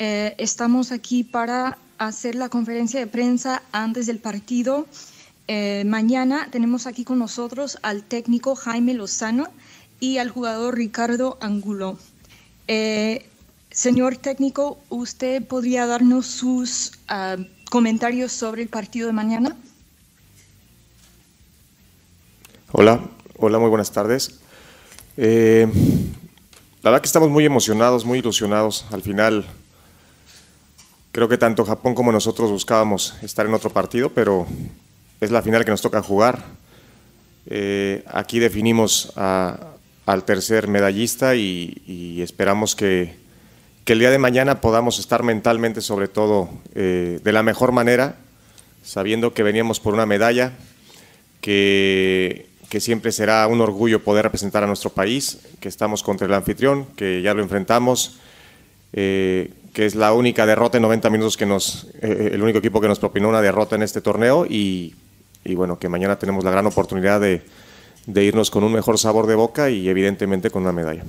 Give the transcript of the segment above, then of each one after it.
Eh, estamos aquí para hacer la conferencia de prensa antes del partido. Eh, mañana tenemos aquí con nosotros al técnico Jaime Lozano y al jugador Ricardo Angulo. Eh, señor técnico, ¿usted podría darnos sus ah, comentarios sobre el partido de mañana? Hola, hola, muy buenas tardes. la verdad que estamos muy emocionados, muy ilusionados. Al final Creo que tanto Japón como nosotros buscábamos estar en otro partido, pero es la final que nos toca jugar. Eh, aquí definimos al tercer medallista y, esperamos que, el día de mañana podamos estar mentalmente, sobre todo, eh, de la mejor manera, sabiendo que veníamos por una medalla, que, siempre será un orgullo poder representar a nuestro país, que estamos contra el anfitrión, que ya lo enfrentamos. Eh, que es la única derrota en 90 minutos que nos, eh, el único equipo que nos propinó una derrota en este torneo y, bueno, que mañana tenemos la gran oportunidad de, irnos con un mejor sabor de boca y evidentemente con una medalla.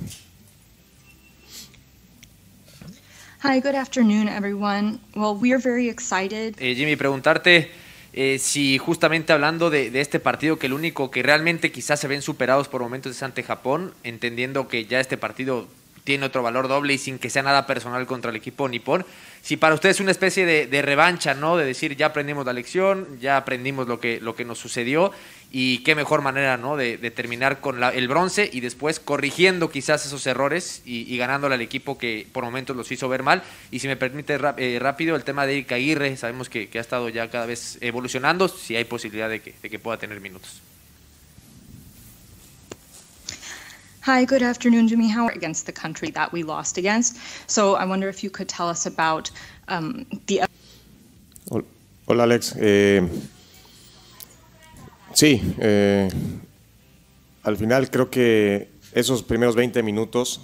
Hi, good afternoon, everyone. Well, we are very excited. Eh, Jimmy, preguntarte eh, si justamente hablando de, de este partido, que el único que realmente quizás se ven superados por momentos es ante Japón, entendiendo que ya este partido tiene otro valor doble y sin que sea nada personal contra el equipo nipón. Si para ustedes es una especie de, revancha, ¿no? De decir, ya aprendimos la lección, ya aprendimos lo que, lo que nos sucedió y qué mejor manera, ¿no? De, terminar con el bronce y después corrigiendo quizás esos errores y, ganándole al equipo que por momentos los hizo ver mal. Y si me permite eh, rápido, el tema de Erika Aguirre, sabemos que, que, ha estado ya cada vez evolucionando, si hay posibilidad de que, de que pueda tener minutos. Hi, good afternoon, Jimmy Howard, against the country that we lost against. So I wonder if you could tell us about um, the. Hola, Alex. Eh, sí, eh, al final creo que esos primeros 20 minutos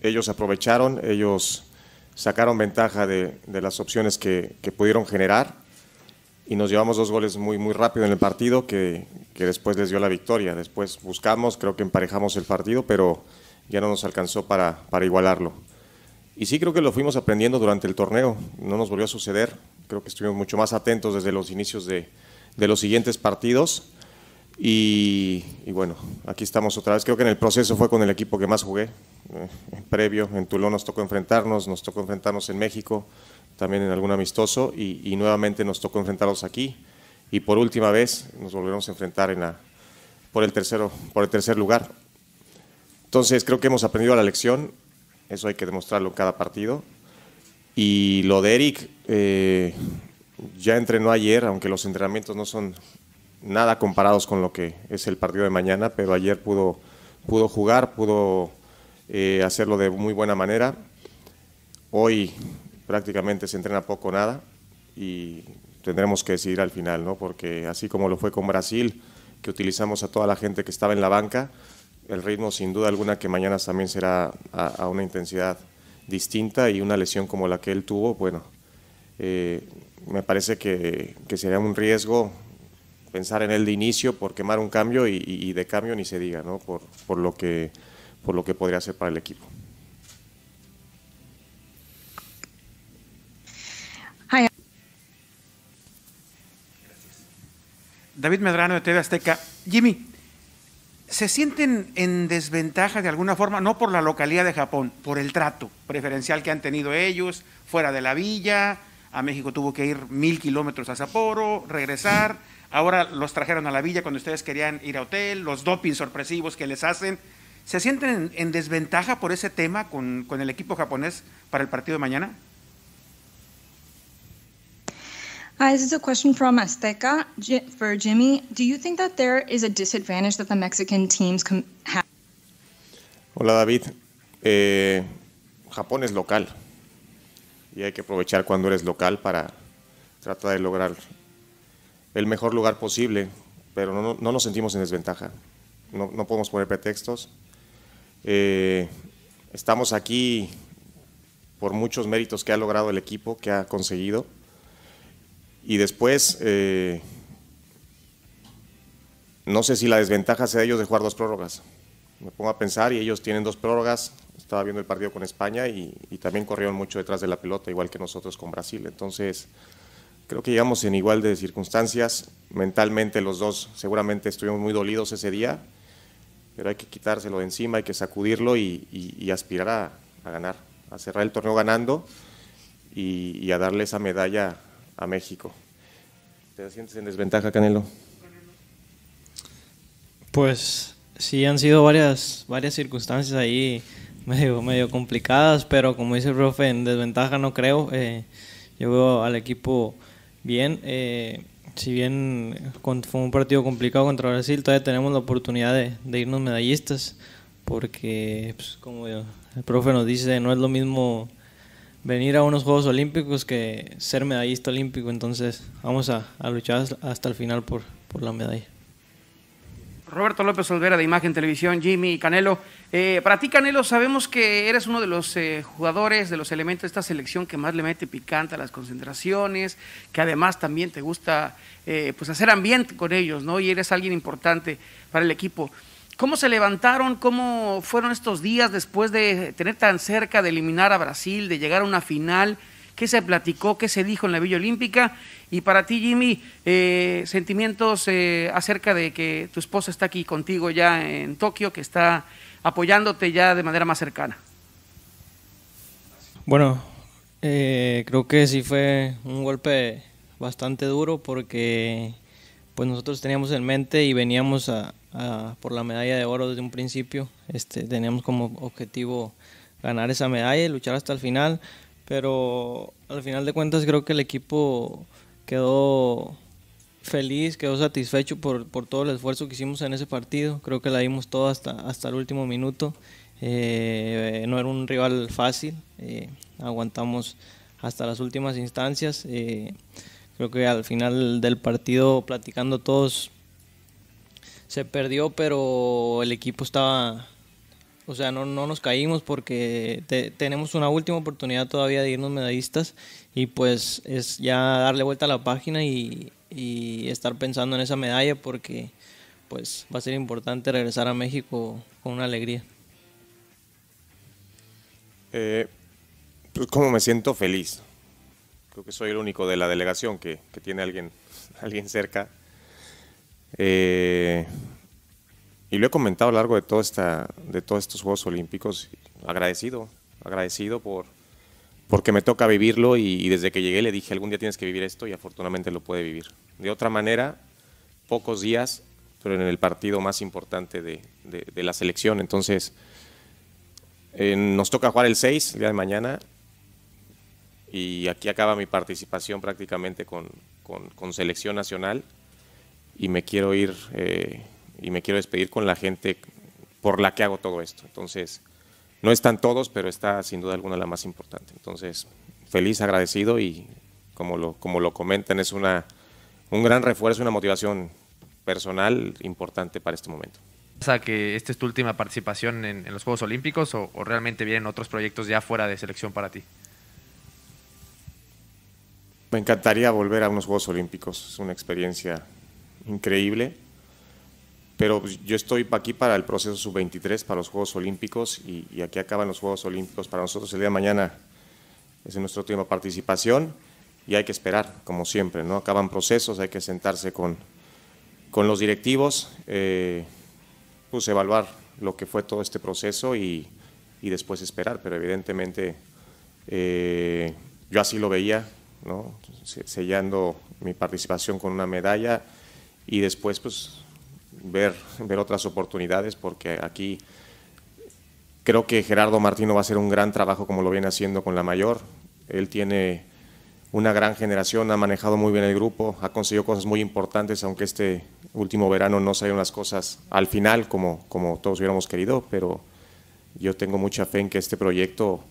ellos aprovecharon, ellos sacaron ventaja de, de las opciones que, que pudieron generar y nos llevamos dos goles muy, muy rápido en el partido que, que, después les dio la victoria. Después buscamos, creo que emparejamos el partido, pero ya no nos alcanzó para, para igualarlo. Y sí creo que lo fuimos aprendiendo durante el torneo, no nos volvió a suceder, creo que estuvimos mucho más atentos desde los inicios de, de los siguientes partidos. Y, y, bueno, aquí estamos otra vez. Creo que en el proceso fue con el equipo que más jugué. Eh, previo, en Tulón nos tocó enfrentarnos, nos tocó enfrentarnos en México, también en algún amistoso y, nuevamente nos tocó enfrentarlos aquí y por última vez nos volveremos a enfrentar en por, el tercero, por el tercer lugar. Entonces creo que hemos aprendido la lección, eso hay que demostrarlo en cada partido. Y lo de Eric, eh, ya entrenó ayer, aunque los entrenamientos no son nada comparados con lo que es el partido de mañana, pero ayer pudo, pudo jugar, pudo eh, hacerlo de muy buena manera. Hoy prácticamente se entrena poco nada y tendremos que decidir al final, ¿no? Porque así como lo fue con Brasil, que utilizamos a toda la gente que estaba en la banca, el ritmo sin duda alguna que mañana también será a, una intensidad distinta y una lesión como la que él tuvo, bueno, eh, me parece que, sería un riesgo pensar en él de inicio por quemar un cambio y, de cambio ni se diga, ¿no? Por, por, lo que, por lo que podría ser para el equipo. David Medrano de TV Azteca. Jimmy, ¿se sienten en desventaja de alguna forma, no por la localidad de Japón, por el trato preferencial que han tenido ellos, fuera de la villa? A México tuvo que ir mil kilómetros a Sapporo, regresar. Ahora los trajeron a la villa cuando ustedes querían ir a hotel, los doping sorpresivos que les hacen. ¿Se sienten en, desventaja por ese tema con el equipo japonés para el partido de mañana? Uh, this a question Azteca for Jimmy. Do you think that there is a disadvantage that the Mexican teams have? Hola David, eh, Japón es local y hay que aprovechar cuando eres local para tratar de lograr el mejor lugar posible, pero no, nos sentimos en desventaja, no, podemos poner pretextos. Eh, estamos aquí por muchos méritos que ha logrado el equipo, que ha conseguido y después, eh, no sé si la desventaja sea de ellos de jugar dos prórrogas. Me pongo a pensar y ellos tienen dos prórrogas. Estaba viendo el partido con España y, también corrieron mucho detrás de la pelota, igual que nosotros con Brasil. Entonces, creo que llegamos en igual de circunstancias. Mentalmente los dos seguramente estuvimos muy dolidos ese día, pero hay que quitárselo de encima, hay que sacudirlo y, aspirar a, ganar, a cerrar el torneo ganando y, y a darle esa medalla a México. ¿Te sientes en desventaja, Canelo? Pues sí, han sido varias, varias circunstancias ahí medio, complicadas, pero como dice el profe, en desventaja no creo. Eh, al equipo bien. Eh, si bien fue un partido complicado contra Brasil, todavía tenemos la oportunidad de, irnos medallistas, porque pues, como el profe nos dice, no es lo mismo venir a unos Juegos Olímpicos que ser medallista olímpico. Entonces vamos a, luchar hasta el final por, la medalla. Roberto López Olvera de Imagen Televisión, Jimmy Canelo. Eh, para ti, Canelo, sabemos que eres uno de los eh, jugadores, de los elementos de esta selección que más le mete picante a las concentraciones, que además también te gusta eh, pues hacer ambiente con ellos, ¿no? Y eres alguien importante para el equipo. ¿Cómo se levantaron? ¿Cómo fueron estos días después de tener tan cerca de eliminar a Brasil, de llegar a una final? ¿Qué se platicó? ¿Qué se dijo en la Villa Olímpica? Y para ti, Jimmy, eh, sentimientos eh, acerca de que tu esposa está aquí contigo ya en Tokio, que está apoyándote ya de manera más cercana. Bueno, eh, creo que sí fue un golpe bastante duro porque pues nosotros teníamos en mente y veníamos por la medalla de oro desde un principio. Este, teníamos como objetivo ganar esa medalla y luchar hasta el final, pero al final de cuentas creo que el equipo quedó feliz, quedó satisfecho por, todo el esfuerzo que hicimos en ese partido. Creo que la dimos todo hasta, hasta el último minuto. Eh, no era un rival fácil, eh, aguantamos hasta las últimas instancias. Eh, Creo que al final del partido, platicando todos, se perdió, pero el equipo estaba... O sea, no, nos caímos porque tenemos una última oportunidad todavía de irnos medallistas y pues es ya darle vuelta a la página y, estar pensando en esa medalla porque pues va a ser importante regresar a México con una alegría. Eh, pues como me siento feliz, creo que soy el único de la delegación que, tiene alguien, alguien cerca. Eh, y lo he comentado a lo largo de, toda esta, de todos estos Juegos Olímpicos, agradecido, agradecido por porque me toca vivirlo y, desde que llegué le dije algún día tienes que vivir esto y afortunadamente lo puede vivir. De otra manera, pocos días, pero en el partido más importante de, la selección. Entonces, eh, nos toca jugar el 6, el día de mañana, y aquí acaba mi participación prácticamente con, selección nacional y me quiero ir eh, y me quiero despedir con la gente por la que hago todo esto. Entonces, no están todos, pero está sin duda alguna la más importante. Entonces, feliz, agradecido y como lo, como lo comentan, es una, un gran refuerzo, una motivación personal importante para este momento. ¿Pasa que esta es tu última participación en, los Juegos Olímpicos o realmente vienen otros proyectos ya fuera de selección para ti? Me encantaría volver a unos Juegos Olímpicos, es una experiencia increíble, pero pues, yo estoy aquí para el proceso sub-23, para los Juegos Olímpicos, y, aquí acaban los Juegos Olímpicos. Para nosotros el día de mañana es nuestra última participación y hay que esperar, como siempre, ¿no? Acaban procesos, hay que sentarse con, con los directivos, eh, pues evaluar lo que fue todo este proceso y, después esperar, pero evidentemente eh, yo así lo veía, sellando mi participación con una medalla y después pues ver, ver otras oportunidades porque aquí creo que Gerardo Martino va a hacer un gran trabajo como lo viene haciendo con la mayor. Él tiene una gran generación, ha manejado muy bien el grupo, ha conseguido cosas muy importantes, aunque este último verano no salieron las cosas al final como, como todos hubiéramos querido, pero yo tengo mucha fe en que este proyecto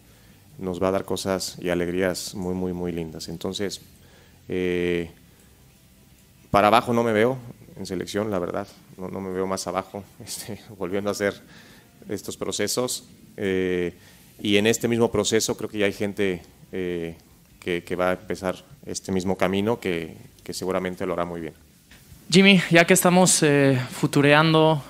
nos va a dar cosas y alegrías muy, muy, muy lindas. Entonces, eh, para abajo no me veo en selección, la verdad, no, no me veo más abajo, este, volviendo a hacer estos procesos. Eh, y en este mismo proceso creo que ya hay gente eh, que, va a empezar este mismo camino que, que, seguramente lo hará muy bien. Jimmy, ya que estamos futureando,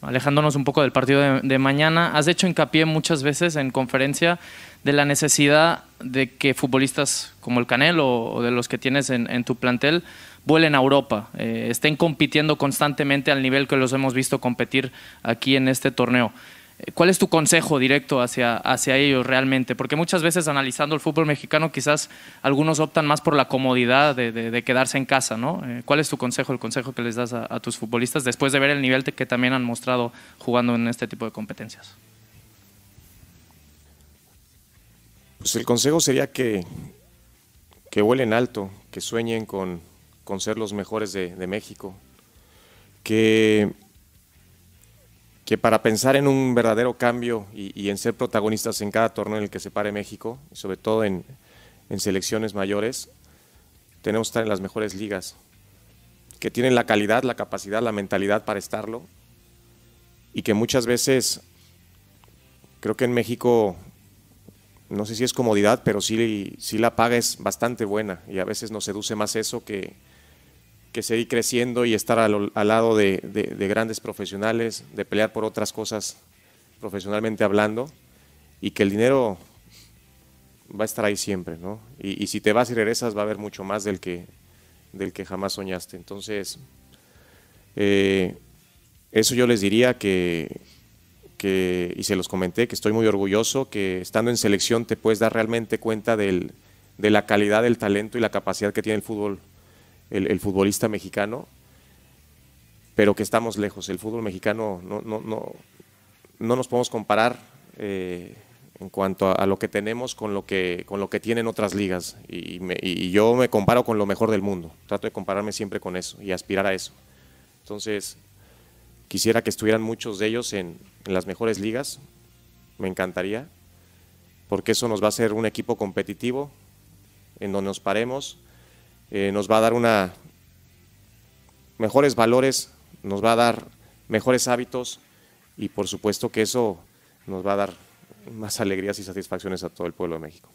alejándonos un poco del partido de, de mañana, has hecho hincapié muchas veces en conferencia de la necesidad de que futbolistas como el Canelo o de los que tienes en, tu plantel vuelen a Europa, eh, estén compitiendo constantemente al nivel que los hemos visto competir aquí en este torneo. Eh, ¿Cuál es tu consejo directo hacia, hacia ellos realmente? Porque muchas veces analizando el fútbol mexicano quizás algunos optan más por la comodidad de, quedarse en casa, ¿no? Eh, ¿Cuál es tu consejo, el consejo que les das a tus futbolistas después de ver el nivel que también han mostrado jugando en este tipo de competencias? Pues el consejo sería que, que vuelen alto, que sueñen con, con ser los mejores de, México, que, que, para pensar en un verdadero cambio y, en ser protagonistas en cada torneo en el que se pare México, sobre todo en, en selecciones mayores, tenemos que estar en las mejores ligas, que tienen la calidad, la capacidad, la mentalidad para estarlo y que muchas veces creo que en México no sé si es comodidad, pero sí, la paga es bastante buena y a veces nos seduce más eso que, que seguir creciendo y estar al, lado de, grandes profesionales, de pelear por otras cosas profesionalmente hablando y que el dinero va a estar ahí siempre, ¿no? Y, si te vas y regresas va a haber mucho más del que, del que jamás soñaste. Entonces, eh, eso yo les diría que, y se los comenté, que estoy muy orgulloso, que estando en selección te puedes dar realmente cuenta de la calidad del talento y la capacidad que tiene el fútbol, el, futbolista mexicano, pero que estamos lejos. El fútbol mexicano no, no, no, nos podemos comparar eh, en cuanto a, lo que tenemos con lo que, con lo que tienen otras ligas. Y, y yo me comparo con lo mejor del mundo. Trato de compararme siempre con eso y aspirar a eso. Entonces, Quisiera que estuvieran muchos de ellos en, las mejores ligas, me encantaría, porque eso nos va a hacer un equipo competitivo, en donde nos paremos, eh, nos va a dar una mejores valores, nos va a dar mejores hábitos y por supuesto que eso nos va a dar más alegrías y satisfacciones a todo el pueblo de México.